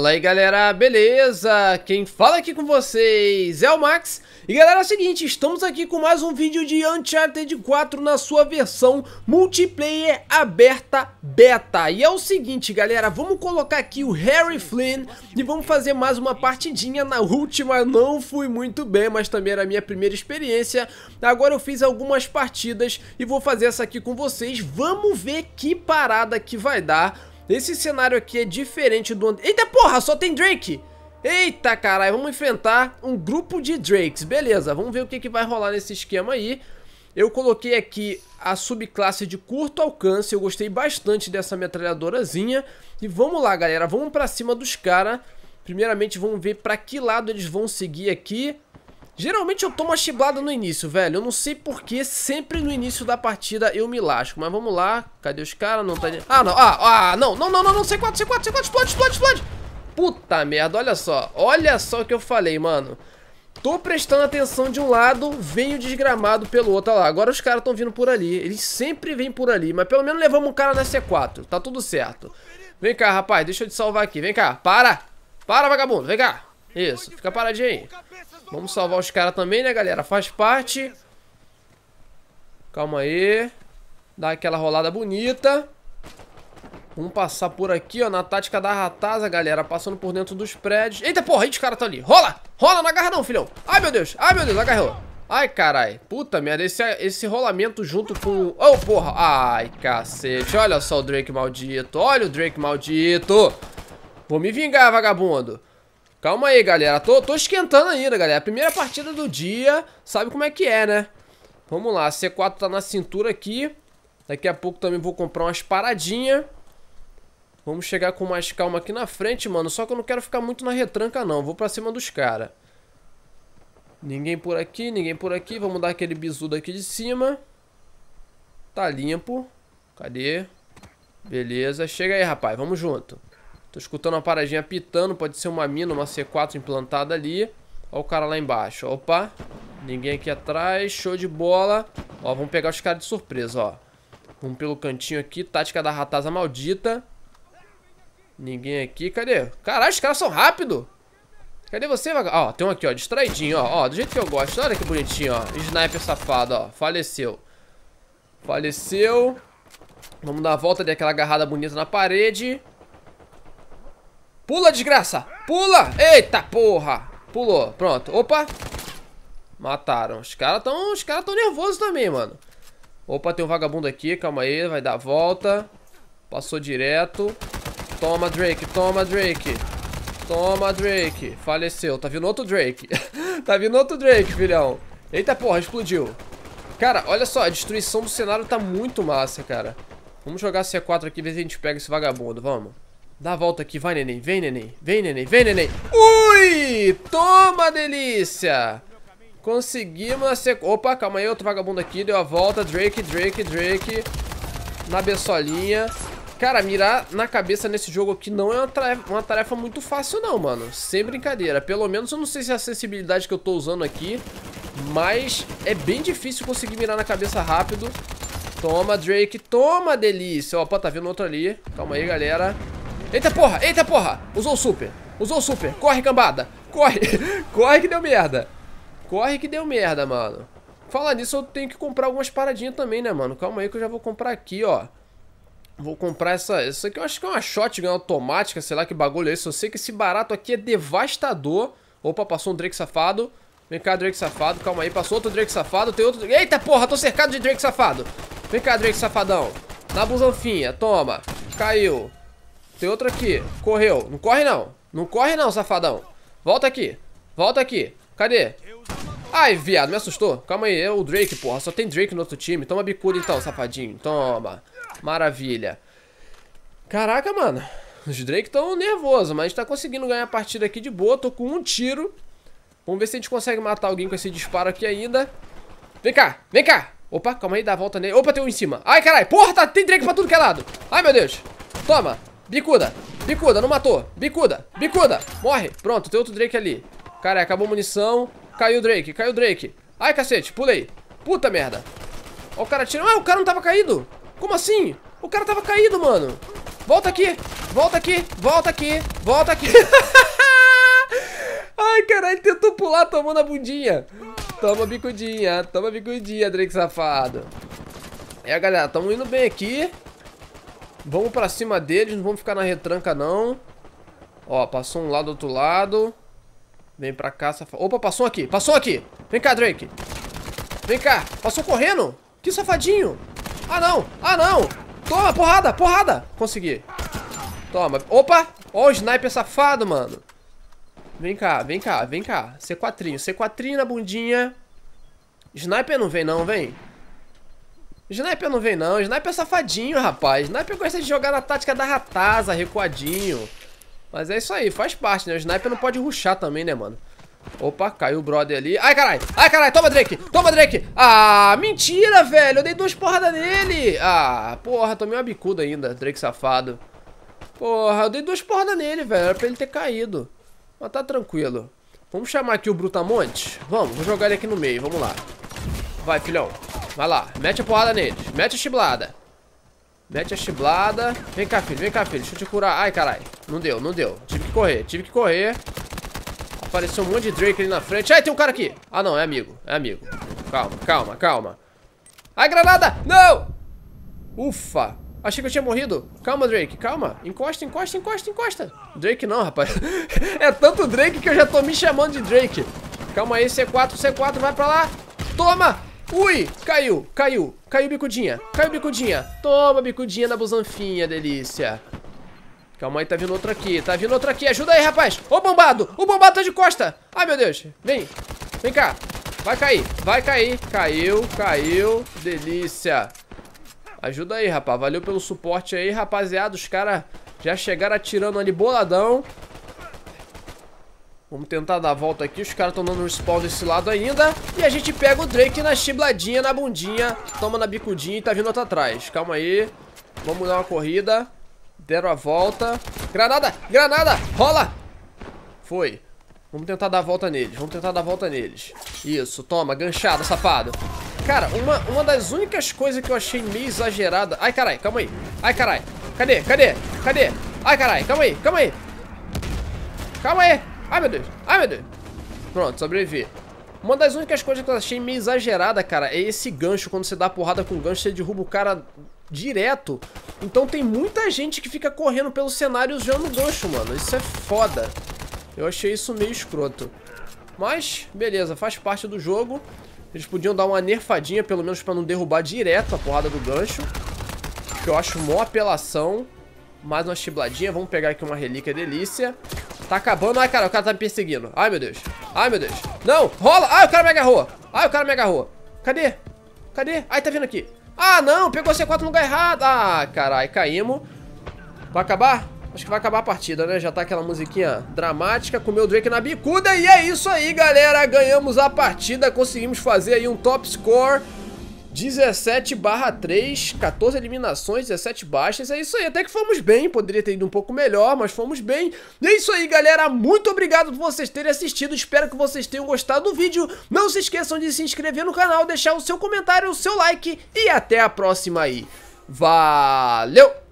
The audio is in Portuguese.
Fala aí galera, beleza? Quem fala aqui com vocês é o Max E galera, é o seguinte, estamos aqui com mais um vídeo de Uncharted 4 na sua versão multiplayer aberta beta E é o seguinte galera, vamos colocar aqui o Harry Flynn E vamos fazer mais uma partidinha, na última não fui muito bem, mas também era a minha primeira experiência Agora eu fiz algumas partidas e vou fazer essa aqui com vocês Vamos ver que parada que vai dar esse cenário aqui é diferente do... Eita porra, só tem Drake! Eita caralho, vamos enfrentar um grupo de Drakes. Beleza, vamos ver o que, que vai rolar nesse esquema aí. Eu coloquei aqui a subclasse de curto alcance, eu gostei bastante dessa metralhadorazinha. E vamos lá galera, vamos pra cima dos caras. Primeiramente vamos ver pra que lado eles vão seguir aqui. Geralmente eu tomo a chiblada no início, velho. Eu não sei porquê, sempre no início da partida eu me lasco. Mas vamos lá. Cadê os caras? Não tá... Ah, não. Ah, ah, não. Não, não, não, não. C4, C4, C4. Explode, explode, explode. Puta merda. Olha só. Olha só o que eu falei, mano. Tô prestando atenção de um lado, venho desgramado pelo outro. Olha lá, agora os caras estão vindo por ali. Eles sempre vêm por ali, mas pelo menos levamos um cara na C4. Tá tudo certo. Vem cá, rapaz, deixa eu te salvar aqui. Vem cá, para! Para, vagabundo, vem cá. Isso, fica paradinho aí. Vamos salvar os caras também, né, galera? Faz parte. Calma aí. Dá aquela rolada bonita. Vamos passar por aqui, ó, na tática da ratasa, galera. Passando por dentro dos prédios. Eita, porra, aí os caras estão tá ali. Rola! Rola, não agarra não, filhão. Ai, meu Deus. Ai, meu Deus, agarrou. Ai, carai. Puta merda, esse, esse rolamento junto com... Oh, porra. Ai, cacete. Olha só o Drake maldito. Olha o Drake maldito. Vou me vingar, vagabundo. Calma aí, galera. Tô, tô esquentando ainda, galera. É primeira partida do dia. Sabe como é que é, né? Vamos lá. C4 tá na cintura aqui. Daqui a pouco também vou comprar umas paradinhas. Vamos chegar com mais calma aqui na frente, mano. Só que eu não quero ficar muito na retranca, não. Vou pra cima dos caras. Ninguém por aqui, ninguém por aqui. Vamos dar aquele bizu daqui de cima. Tá limpo. Cadê? Beleza. Chega aí, rapaz. Vamos junto. Tô escutando uma paradinha pitando, pode ser uma mina, uma C4 implantada ali. Ó o cara lá embaixo. Opa, ninguém aqui atrás, show de bola. Ó, vamos pegar os caras de surpresa, ó. Vamos pelo cantinho aqui, tática da ratasa maldita. Ninguém aqui, cadê? Caralho, os caras são rápidos! Cadê você, vagabundo? Ó, tem um aqui, ó, distraidinho, ó, ó, do jeito que eu gosto. Olha que bonitinho, ó, sniper safado, ó, faleceu. Faleceu. Vamos dar a volta, dei aquela agarrada bonita na parede. Pula, desgraça. Pula. Eita, porra. Pulou. Pronto. Opa. Mataram. Os caras tão, os cara tão nervosos também, mano. Opa, tem um vagabundo aqui. Calma aí. Vai dar a volta. Passou direto. Toma, Drake. Toma, Drake. Toma, Drake. Faleceu. Tá vindo outro Drake. tá vindo outro Drake, filhão. Eita, porra. Explodiu. Cara, olha só. A destruição do cenário tá muito massa, cara. Vamos jogar C4 aqui e ver se a gente pega esse vagabundo. Vamos. Dá a volta aqui, vai neném, vem neném, vem neném, vem neném Ui, toma delícia Conseguimos a sec... Opa, calma aí, outro vagabundo aqui, deu a volta Drake, Drake, Drake Na bessolinha Cara, mirar na cabeça nesse jogo aqui não é uma tarefa, uma tarefa muito fácil não, mano Sem brincadeira, pelo menos eu não sei se é a sensibilidade que eu tô usando aqui Mas é bem difícil conseguir mirar na cabeça rápido Toma, Drake, toma, delícia Opa, tá vindo outro ali Calma aí, galera Eita porra, eita porra. Usou o super. Usou o super. Corre, cambada. Corre. Corre que deu merda. Corre que deu merda, mano. Falar nisso, eu tenho que comprar algumas paradinhas também, né, mano? Calma aí que eu já vou comprar aqui, ó. Vou comprar essa... essa aqui eu acho que é uma shotgun automática, sei lá que bagulho é esse. Eu sei que esse barato aqui é devastador. Opa, passou um Drake safado. Vem cá, Drake safado. Calma aí, passou outro Drake safado. Tem outro... Eita porra, tô cercado de Drake safado. Vem cá, Drake safadão. Na busanfinha, toma. Caiu. Tem outro aqui. Correu. Não corre, não. Não corre, não, safadão. Volta aqui. Volta aqui. Cadê? Ai, viado, me assustou. Calma aí, é o Drake, porra. Só tem Drake no outro time. Toma bicuda então, safadinho. Toma. Maravilha. Caraca, mano. Os Drake estão nervosos, mas a gente tá conseguindo ganhar a partida aqui de boa. Tô com um tiro. Vamos ver se a gente consegue matar alguém com esse disparo aqui ainda. Vem cá, vem cá. Opa, calma aí, dá a volta nele. Opa, tem um em cima. Ai, caralho. Porra, tá, tem Drake pra tudo que é lado. Ai, meu Deus. Toma. Bicuda, bicuda, não matou. Bicuda, bicuda, morre. Pronto, tem outro Drake ali. Cara, acabou a munição. Caiu o Drake, caiu o Drake. Ai, cacete, pulei. Puta merda. Ó, o cara atirou. Ah, o cara não tava caído. Como assim? O cara tava caído, mano. Volta aqui, volta aqui, volta aqui, volta aqui. Ai, caralho, tentou pular, tomou na bundinha. Toma bicudinha, toma bicudinha, Drake safado. É, galera, tamo indo bem aqui. Vamos pra cima deles, não vamos ficar na retranca não. Ó, passou um lado, outro lado. Vem pra cá, safado. Opa, passou aqui, passou aqui. Vem cá, Drake. Vem cá, passou correndo. Que safadinho. Ah, não, ah, não. Toma, porrada, porrada. Consegui. Toma. Opa, ó o sniper safado, mano. Vem cá, vem cá, vem cá. C4, C4 na bundinha. Sniper não vem não, vem. Sniper não vem não, Sniper é safadinho, rapaz. Sniper gosta de jogar na tática da ratasa, recuadinho. Mas é isso aí, faz parte, né? O Sniper não pode ruxar também, né, mano? Opa, caiu o brother ali. Ai, caralho! Ai, caralho! Toma, Drake! Toma, Drake! Ah, mentira, velho! Eu dei duas porradas nele! Ah, porra, tomei uma bicuda ainda, Drake safado. Porra, eu dei duas porradas nele, velho. Era pra ele ter caído. Mas tá tranquilo. Vamos chamar aqui o Brutamonte? Vamos, vou jogar ele aqui no meio, vamos lá. Vai, filhão. Vai lá, mete a porrada neles. Mete a chiblada. Mete a chiblada. Vem cá, filho, vem cá, filho. Deixa eu te curar. Ai, caralho. Não deu, não deu. Tive que correr, tive que correr. Apareceu um monte de Drake ali na frente. Ai, tem um cara aqui. Ah, não, é amigo, é amigo. Calma, calma, calma. Ai, granada! Não! Ufa! Achei que eu tinha morrido. Calma, Drake, calma. Encosta, encosta, encosta, encosta. Drake não, rapaz. é tanto Drake que eu já tô me chamando de Drake. Calma aí, C4, C4, vai pra lá. Toma! Ui, caiu, caiu, caiu bicudinha, caiu bicudinha. Toma bicudinha na busanfinha, delícia. Calma aí, tá vindo outro aqui, tá vindo outro aqui. Ajuda aí, rapaz. Ô, bombado, o bombado tá de costa. Ai, meu Deus, vem, vem cá. Vai cair, vai cair. Caiu, caiu, delícia. Ajuda aí, rapaz. Valeu pelo suporte aí, rapaziada. Os caras já chegaram atirando ali boladão. Vamos tentar dar a volta aqui. Os caras estão dando um spawn desse lado ainda. E a gente pega o Drake na chibladinha, na bundinha. Toma na bicudinha e tá vindo outro atrás. Calma aí. Vamos dar uma corrida. Deram a volta. Granada! Granada! Rola! Foi. Vamos tentar dar a volta neles. Vamos tentar dar a volta neles. Isso. Toma. Ganchada, safado. Cara, uma, uma das únicas coisas que eu achei meio exagerada... Ai, carai. Calma aí. Ai, carai. Cadê? Cadê? Cadê? Ai, carai. Calma aí. Calma aí. Calma aí. Ai, meu Deus. Ai, meu Deus. Pronto, sobrevivi. Uma das únicas coisas que eu achei meio exagerada, cara, é esse gancho. Quando você dá porrada com o gancho, você derruba o cara direto. Então tem muita gente que fica correndo pelo cenário usando o gancho, mano. Isso é foda. Eu achei isso meio escroto. Mas, beleza, faz parte do jogo. Eles podiam dar uma nerfadinha, pelo menos pra não derrubar direto a porrada do gancho. Que eu acho mó apelação. Mais uma chibladinha. Vamos pegar aqui uma relíquia delícia. Tá acabando. Ai, cara, o cara tá me perseguindo. Ai, meu Deus. Ai, meu Deus. Não, rola. Ai, o cara me agarrou. Ai, o cara me agarrou. Cadê? Cadê? Ai, tá vindo aqui. Ah, não, pegou C4 no lugar errado. Ah, carai, caímos. Vai acabar? Acho que vai acabar a partida, né? Já tá aquela musiquinha dramática com o meu Drake na bicuda. E é isso aí, galera. Ganhamos a partida, conseguimos fazer aí um top score. 17 barra 3, 14 eliminações, 17 baixas, é isso aí, até que fomos bem, poderia ter ido um pouco melhor, mas fomos bem. E é isso aí, galera, muito obrigado por vocês terem assistido, espero que vocês tenham gostado do vídeo. Não se esqueçam de se inscrever no canal, deixar o seu comentário, o seu like e até a próxima aí. Valeu!